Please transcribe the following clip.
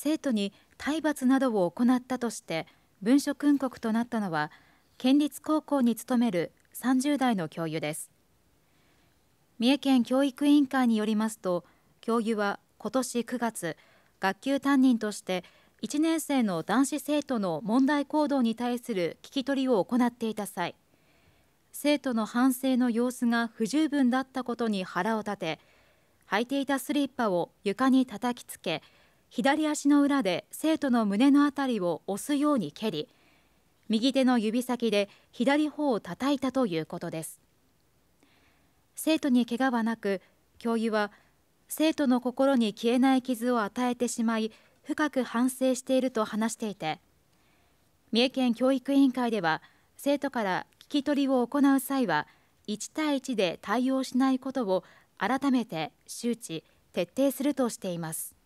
生徒に体罰などを行ったとして文書訓告となったのは県立高校に勤める30代の教諭です三重県教育委員会によりますと教諭は今年9月学級担任として1年生の男子生徒の問題行動に対する聞き取りを行っていた際生徒の反省の様子が不十分だったことに腹を立て履いていたスリッパを床に叩きつけ左足の裏で生徒の胸のあたりを押すように蹴り右手の指先で左頬を叩いたということです生徒に怪我はなく教諭は生徒の心に消えない傷を与えてしまい深く反省していると話していて三重県教育委員会では生徒から聞き取りを行う際は1対1で対応しないことを改めて周知徹底するとしています